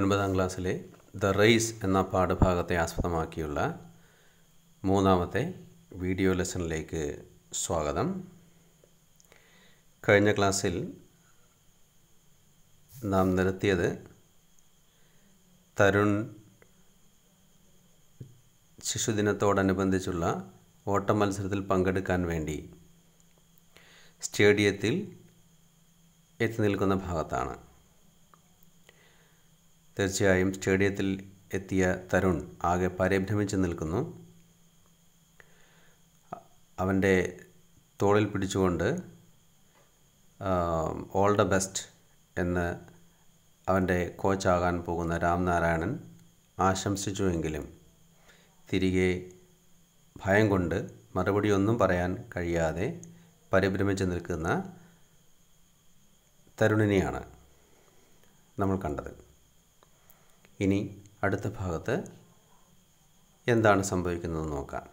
ഒൻപതാം ക്ലാസ്സിലെ the race എന്ന പാഠഭാഗത്തെ ആസ്പദമാക്കിയുള്ള മൂന്നാമത്തെ വീഡിയോ ലെസണിലേക്ക് സ്വാഗതം കഴിഞ്ഞ ക്ലാസ്സിൽ നാം നിരത്തിയത് തരുൺ ശിശുദിനത്തോടനുബന്ധിച്ചുള്ള ഓട്ട മത്സരത്തിൽ പങ്കെടുക്കാൻ വേണ്ടി സ്റ്റേഡിയത്തിൽ എത്തി നിൽക്കുന്ന ഭാഗത്താണ് തീർച്ചയായും സ്റ്റേഡിയത്തിൽ എത്തിയ തരുൺ ആകെ പരിഭ്രമിച്ച് നിൽക്കുന്നു അവൻ്റെ തോളിൽ പിടിച്ചുകൊണ്ട് ഓൾ ദ ബെസ്റ്റ് എന്ന് അവൻ്റെ കോച്ചാകാൻ പോകുന്ന രാംനാരായണൻ ആശംസിച്ചുവെങ്കിലും തിരികെ ഭയം കൊണ്ട് മറുപടിയൊന്നും പറയാൻ കഴിയാതെ പരിഭ്രമിച്ച് നിൽക്കുന്ന തരുണിനെയാണ് നമ്മൾ കണ്ടത് ഇനി അടുത്ത ഭാഗത്ത് എന്താണ് സംഭവിക്കുന്നത് നോക്കാം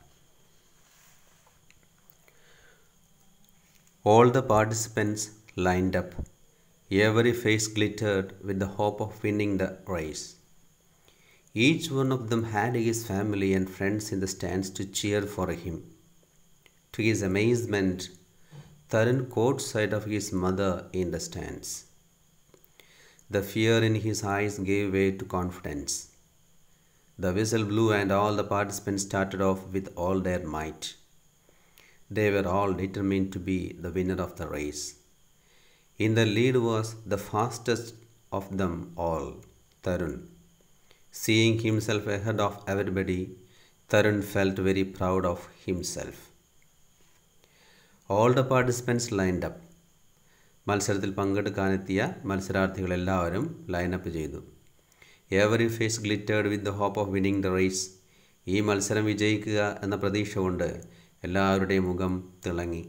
all the participants lined up every face glittered with the hope of winning the race each one of them had his family and friends in the stands to cheer for him to his amazement Tarun caught sight of his mother in the stands the fear in his eyes gave way to confidence. The whistle blew, and all the participants started off with all their might. They were all determined to be the winner of the race. In the lead was the fastest of them all, Tarun. Seeing himself ahead of everybody, Tarun felt very proud of himself. All the participants lined up. മത്സരത്തിൽ പങ്കെടുക്കാനെത്തിയ മത്സരാർത്ഥികളെല്ലാവരും lineup ചെയ്തു every face glittered with the hope of winning the race ഈ മത്സരം വിജയിക്കുക എന്ന പ്രതീക്ഷ കൊണ്ട് എല്ലാവരുടെയും മുഖം തിളങ്ങി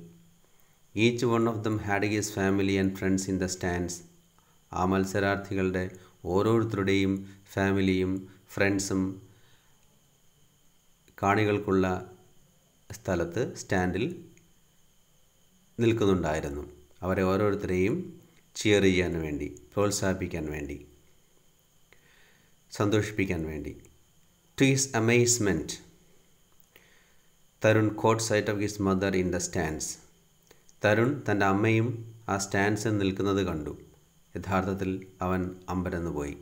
each one of them had his family and friends in the stands ആ മത്സരാർത്ഥികളുടെ ഓരോരുത്തരുടെയും ഫാമിലിയും ഫ്രണ്ട്സും കാണികൾക്കുള്ള സ്ഥലത്ത് സ്റ്റാൻഡിൽ നിൽക്കുന്നുണ്ടായിരുന്നു അവരെ ഓരോരുത്തരെയും ചിയർ ചെയ്യാൻ വേണ്ടി പ്രോത്സാഹിപ്പിക്കാൻ വേണ്ടി സന്തോഷിപ്പിക്കാൻ വേണ്ടി to his amazement Tarun caught sight of his mother in the stands Tarun തൻ്റെ അമ്മയും ആ സ്റ്റാൻഡ്സിൽ നിൽക്കുന്നത് കണ്ടു യഥാർത്ഥത്തിൽ അവൻ അമ്പരന്നു പോയി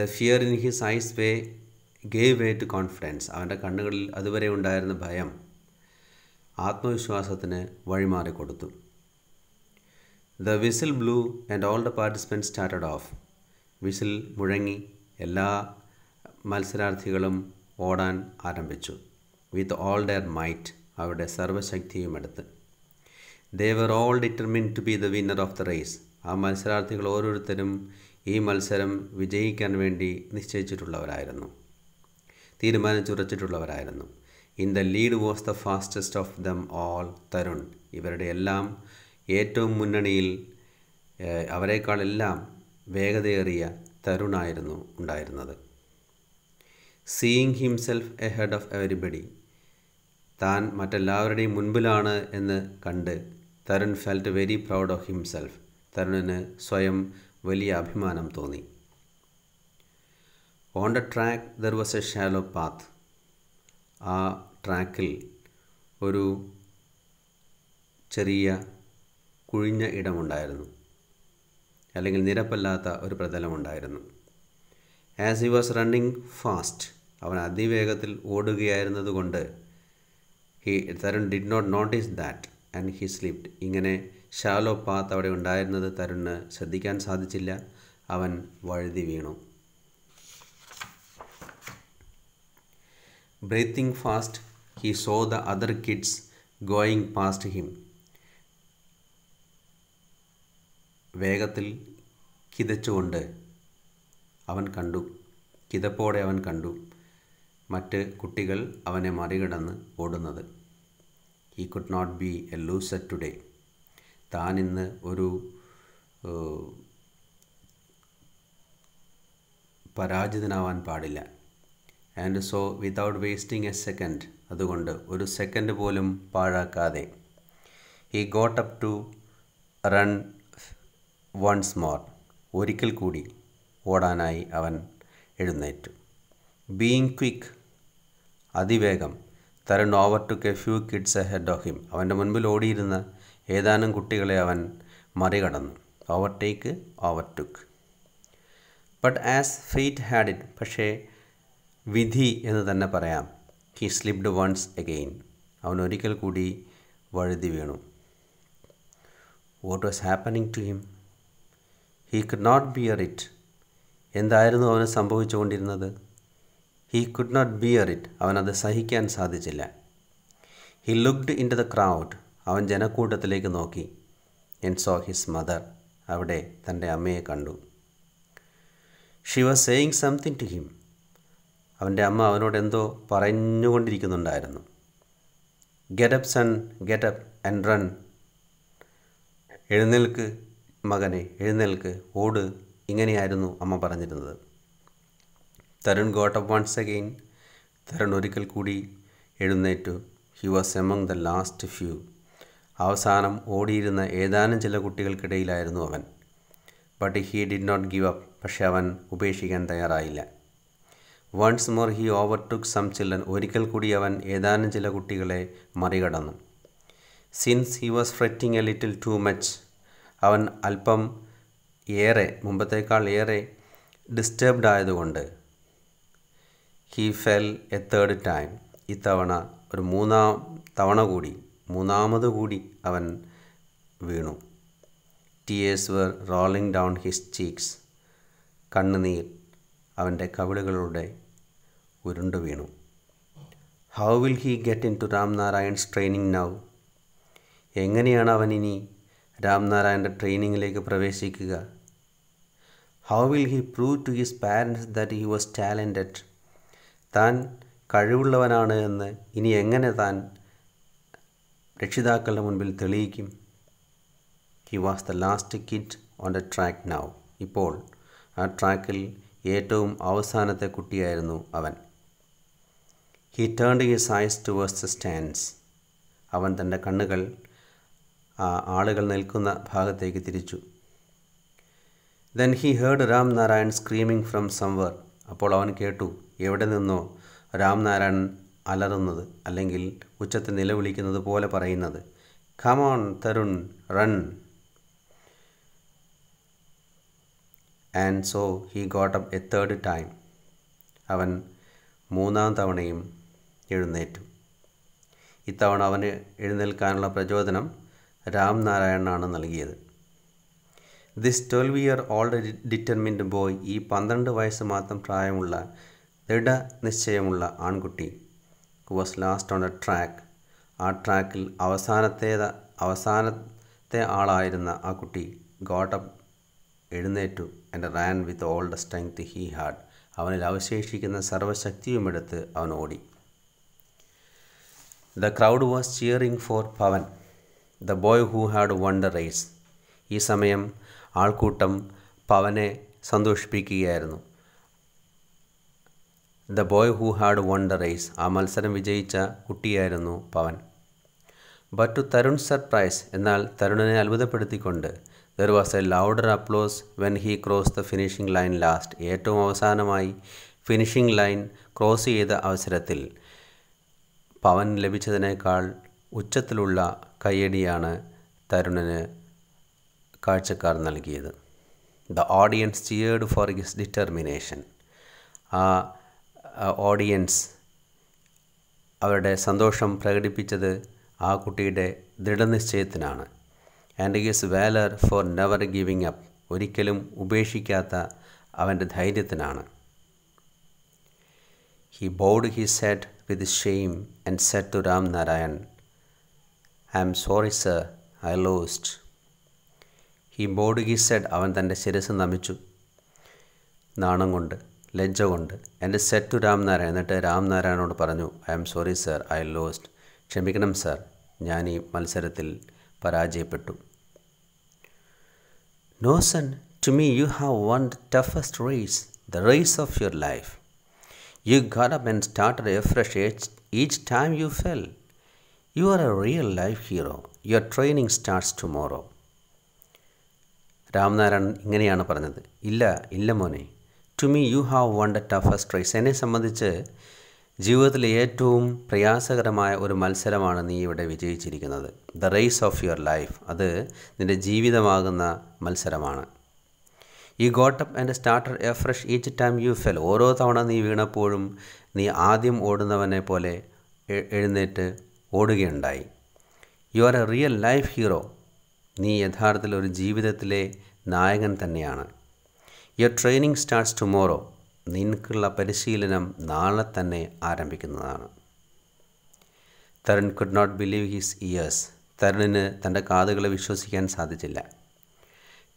the fear in his eyes way gave way to confidence അവൻ്റെ കണ്ണുകളിൽ അതുവരെ ഉണ്ടായിരുന്ന ഭയം ആത്മവിശ്വാസത്തിന് വഴിമാറിക്കൊടുത്തു the whistle blew and all the participants started off whistle മുഴങ്ങി എല്ലാ മത്സരാർത്ഥികളും ഓടാൻ ആരംഭിച്ചു വിത്ത് ഓൾ ഡെയർ മൈറ്റ് അവരുടെ സർവ്വശക്തിയും എടുത്ത് they were all determined to be the winner of the race ആ മത്സരാർത്ഥികൾ ഓരോരുത്തരും ഈ മത്സരം വിജയിക്കാൻ വേണ്ടി നിശ്ചയിച്ചിട്ടുള്ളവരായിരുന്നു തീരുമാനിച്ചുറച്ചിട്ടുള്ളവരായിരുന്നു in the lead was the fastest of them all Tarun ഇവരുടെ എല്ലാം ഏറ്റവും മുന്നണിയിൽ അവരെക്കാളെല്ലാം വേഗതയേറിയ തരുണായിരുന്നു ഉണ്ടായിരുന്നത് seeing himself ahead of everybody താൻ മറ്റെല്ലാവരുടെയും മുൻപിലാണ് എന്ന് കണ്ട് Tarun felt very proud of himself തരുണിന് സ്വയം വലിയ അഭിമാനം തോന്നി on the track there was a shallow path ആ ട്രാക്കിൽ ഒരു ചെറിയ കുഴിഞ്ഞ ഇടമുണ്ടായിരുന്നു അല്ലെങ്കിൽ നിരപ്പല്ലാത്ത ഒരു പ്രതലമുണ്ടായിരുന്നു as he was running fast അവൻ അതിവേഗത്തിൽ ഓടുകയായിരുന്നതുകൊണ്ട് he Tarun did not notice that and he slipped ഇങ്ങനെ ഷാലോ പാത്ത് അവിടെ ഉണ്ടായിരുന്നത് തരുണ് ശ്രദ്ധിക്കാൻ സാധിച്ചില്ല അവൻ വഴുതി വീണു breathing fast he saw the other kids going past him വേഗത്തിൽ കിതച്ചുകൊണ്ട് അവൻ കണ്ടു കിതപ്പോടെ അവൻ കണ്ടു മറ്റ് കുട്ടികൾ അവനെ മറികടന്ന് ഓടുന്നത് he could not be a at today താൻ ഇന്ന് ഒരു പരാജിതനാവാൻ പാടില്ല and so without wasting a second അതുകൊണ്ട് ഒരു സെക്കൻഡ് പോലും പാഴാക്കാതെ he got up to run once more ഒരിക്കൽ കൂടി ഓടാനായി അവൻ എഴുന്നേറ്റു ബീയിങ് ക്വിക്ക് അതിവേഗം ran over took few kids ahead of him അവൻ്റെ മുൻപിൽ ഓടിയിരുന്ന ഏതാനും കുട്ടികളെ അവൻ മറികടന്നു overtake took but as fate had it പക്ഷേ വിധി എന്ന് തന്നെ പറയാം ഹി സ്ലിപ്ഡ് വൺസ് എഗെയിൻ അവൻ ഒരിക്കൽ കൂടി വഴുതി വീണു what was happening to him he could not bear it എന്തായിരുന്നു അവന് സംഭവിച്ചുകൊണ്ടിരുന്നത് he could not bear it അവനത് സഹിക്കാൻ സാധിച്ചില്ല he looked into the crowd അവൻ ജനക്കൂട്ടത്തിലേക്ക് നോക്കി ആൻഡ് സോ ഹിസ് മദർ അവിടെ തൻ്റെ അമ്മയെ കണ്ടു she was saying something to him അവൻ്റെ അമ്മ അവനോട് എന്തോ പറഞ്ഞുകൊണ്ടിരിക്കുന്നുണ്ടായിരുന്നു get up son get up and run എഴുന്നേൽക്ക് മകനെ എഴുന്നേൽക്ക് ഓട് ഇങ്ങനെയായിരുന്നു അമ്മ പറഞ്ഞിരുന്നത് Tarun got up once again Tarun ഒരിക്കൽ കൂടി എഴുന്നേറ്റു he was among the last few അവസാനം ഓടിയിരുന്ന ഏതാനും ചില കുട്ടികൾക്കിടയിലായിരുന്നു അവൻ but he did not give up പക്ഷെ അവൻ ഉപേക്ഷിക്കാൻ തയ്യാറായില്ല once more he took some children ഒരിക്കൽ കൂടി അവൻ ഏതാനും ചില കുട്ടികളെ മറികടന്നു since he was fretting a little too much അവൻ അല്പം ഏറെ മുമ്പത്തേക്കാൾ ഏറെ ഡിസ്റ്റർബ്ഡ് ആയതുകൊണ്ട് he fell a third time ഇത്തവണ ഒരു മൂന്നാം തവണ കൂടി മൂന്നാമത് കൂടി അവൻ വീണു tears were rolling down his cheeks കണ്ണുനീർ അവൻ്റെ കവിളുകളുടെ ഉരുണ്ടു വീണു how will he get into Ram Narayan's training now എങ്ങനെയാണ് അവൻ ഇനി രാംനാരായൻ്റെ ട്രെയിനിങ്ങിലേക്ക് പ്രവേശിക്കുക how will he prove to his parents that he was talented താൻ കഴിവുള്ളവനാണ് എന്ന് ഇനി എങ്ങനെ താൻ രക്ഷിതാക്കളുടെ മുൻപിൽ തെളിയിക്കും he was the last kid on the track now ഇപ്പോൾ ആ ട്രാക്കിൽ ഏറ്റവും അവസാനത്തെ കുട്ടിയായിരുന്നു അവൻ he turned his eyes towards the stands അവൻ തൻ്റെ കണ്ണുകൾ ആ ആളുകൾ നിൽക്കുന്ന ഭാഗത്തേക്ക് തിരിച്ചു then he heard Ram Narayan screaming from somewhere അപ്പോൾ അവൻ കേട്ടു എവിടെ നിന്നോ രാം നാരായൺ അലറുന്നത് അല്ലെങ്കിൽ ഉച്ചത്തിൽ നിലവിളിക്കുന്നത് പോലെ പറയുന്നത് come on Tarun run and so he got up a third time അവൻ മൂന്നാം തവണയും എഴുന്നേറ്റു ഇത്തവണ അവന് എഴുന്നേൽക്കാനുള്ള പ്രചോദനം രാം നാരായണാണ് നൽകിയത് this twelve year old determined boy ഈ പന്ത്രണ്ട് വയസ്സ് മാത്രം പ്രായമുള്ള ദൃഢ നിശ്ചയമുള്ള ആൺകുട്ടി was last on a track ആ ട്രാക്കിൽ അവസാനത്തെ അവസാനത്തെ ആളായിരുന്ന ആ കുട്ടി ഗോട്ടപ്പ് എഴുന്നേറ്റു and ran with all the strength he had അവനിൽ അവശേഷിക്കുന്ന സർവ്വശക്തിയുമെടുത്ത് അവൻ ഓടി the crowd was cheering for Pavan the boy who had won the race ഈ സമയം ആൾക്കൂട്ടം പവനെ സന്തോഷിപ്പിക്കുകയായിരുന്നു the boy who had won the race ആ മത്സരം വിജയിച്ച കുട്ടിയായിരുന്നു Pavan but to Tarun surprise എന്നാൽ തരുണനെ അത്ഭുതപ്പെടുത്തിക്കൊണ്ട് there was a louder applause when he cross the finishing line last ഏറ്റവും അവസാനമായി ഫിനിഷിംഗ് ലൈൻ ക്രോസ് ചെയ്ത അവസരത്തിൽ പവൻ ലഭിച്ചതിനേക്കാൾ ഉച്ചത്തിലുള്ള കയ്യടിയാണ് തരുണന് കാഴ്ചക്കാർ നൽകിയത് the audience cheered for his determination ആ ഓഡിയൻസ് അവരുടെ സന്തോഷം പ്രകടിപ്പിച്ചത് ആ കുട്ടിയുടെ ദൃഢനിശ്ചയത്തിനാണ് and his valour for never giving up ഒരിക്കലും ഉപേക്ഷിക്കാത്ത അവൻ്റെ ധൈര്യത്തിനാണ് he bowed he set with shame and said to Ram Narayan I'm sorry sir I lost he bowed he said അവൻ തൻ്റെ ശിരസ് നമിച്ചു നാണം കൊണ്ട് ലജ്ജ കൊണ്ട് എൻ്റെ സെറ്റ് ടു രാംനാരായൺ എന്നിട്ട് രാംനാരായണോട് പറഞ്ഞു I'm sorry sir I lost ക്ഷമിക്കണം സർ ഞാൻ ഈ മത്സരത്തിൽ പരാജയപ്പെട്ടു no son to me you have won toughest race the race of your life you got up and started afresh each time you fell you are a real life hero your training starts tomorrow Ramnarayan ഇങ്ങനെയാണ് പറഞ്ഞത് ഇല്ല ഇല്ല മോനെ to me you have won the toughest race എന്നെ സംബന്ധിച്ച് ജീവിതത്തിലെ ഏറ്റവും പ്രയാസകരമായ ഒരു മത്സരമാണ് നീ ഇവിടെ വിജയിച്ചിരിക്കുന്നത് the race of your life അത് നിൻ്റെ ജീവിതമാകുന്ന മത്സരമാണ് ഈ got up and started a fresh each time you fell ഓരോ തവണ നീ വീണപ്പോഴും നീ ആദ്യം ഓടുന്നവനെ പോലെ എഴുന്നേറ്റ് ഓടുകയുണ്ടായി you are a real life hero നീ യഥാർത്ഥത്തിൽ ഒരു ജീവിതത്തിലെ നായകൻ തന്നെയാണ് യുവർ ട്രെയിനിങ് സ്റ്റാർട്ട്സ് ടുമോറോ നിനക്കുള്ള പരിശീലനം നാളെ തന്നെ ആരംഭിക്കുന്നതാണ് Tarun could not believe his ears തരുണിന് തൻ്റെ കാതുകളെ വിശ്വസിക്കാൻ സാധിച്ചില്ല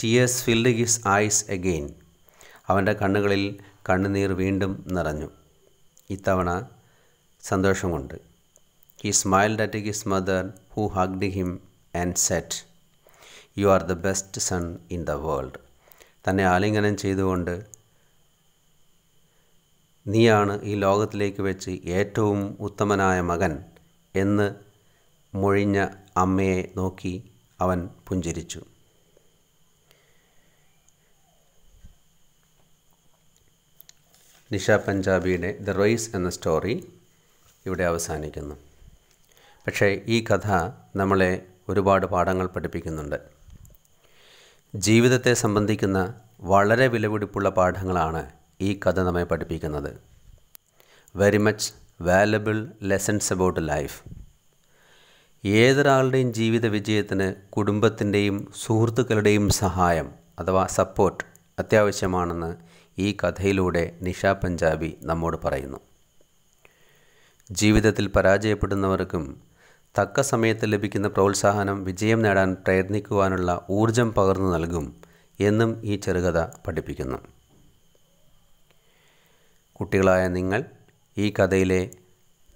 tears filled his eyes again അവൻ്റെ കണ്ണുകളിൽ കണ്ണുനീർ വീണ്ടും നിറഞ്ഞു ഇത്തവണ സന്തോഷമുണ്ട് He smiled at his mother, who hugged him and said, you are the best son in the world തന്നെ ആലിംഗനം ചെയ്തുകൊണ്ട് നീയാണ് ഈ ലോകത്തിലേക്ക് വെച്ച് ഏറ്റവും ഉത്തമനായ മകൻ എന്ന് മൊഴിഞ്ഞ അമ്മയെ നോക്കി അവൻ പുഞ്ചിരിച്ചു നിഷ പഞ്ചാബിയുടെ ദ റൈസ് എന്ന സ്റ്റോറി ഇവിടെ അവസാനിക്കുന്നു പക്ഷേ ഈ കഥ നമ്മളെ ഒരുപാട് പാഠങ്ങൾ പഠിപ്പിക്കുന്നുണ്ട് ജീവിതത്തെ സംബന്ധിക്കുന്ന വളരെ വിലപിടിപ്പുള്ള പാഠങ്ങളാണ് ഈ കഥ നമ്മെ പഠിപ്പിക്കുന്നത് very much valuable lessons about life ഏതൊരാളുടെയും ജീവിത വിജയത്തിന് കുടുംബത്തിൻ്റെയും സുഹൃത്തുക്കളുടെയും സഹായം അഥവാ സപ്പോർട്ട് അത്യാവശ്യമാണെന്ന് ഈ കഥയിലൂടെ നിഷ പഞ്ചാബി നമ്മോട് പറയുന്നു ജീവിതത്തിൽ പരാജയപ്പെടുന്നവർക്കും തക്ക സമയത്ത് ലഭിക്കുന്ന പ്രോത്സാഹനം വിജയം നേടാൻ പ്രയത്നിക്കുവാനുള്ള ഊർജം പകർന്നു നൽകും എന്നും ഈ ചെറുകഥ പഠിപ്പിക്കുന്നു കുട്ടികളായ നിങ്ങൾ ഈ കഥയിലെ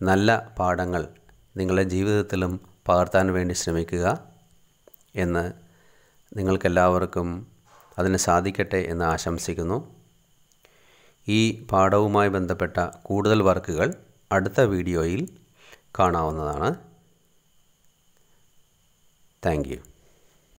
നല്ല പാഠങ്ങൾ നിങ്ങളുടെ ജീവിതത്തിലും പകർത്താൻ വേണ്ടി ശ്രമിക്കുക എന്ന് നിങ്ങൾക്കെല്ലാവർക്കും അതിന് സാധിക്കട്ടെ എന്ന് ആശംസിക്കുന്നു ഈ പാഠവുമായി ബന്ധപ്പെട്ട കൂടുതൽ വർക്കുകൾ അടുത്ത വീഡിയോയിൽ കാണാവുന്നതാണ് Thank you.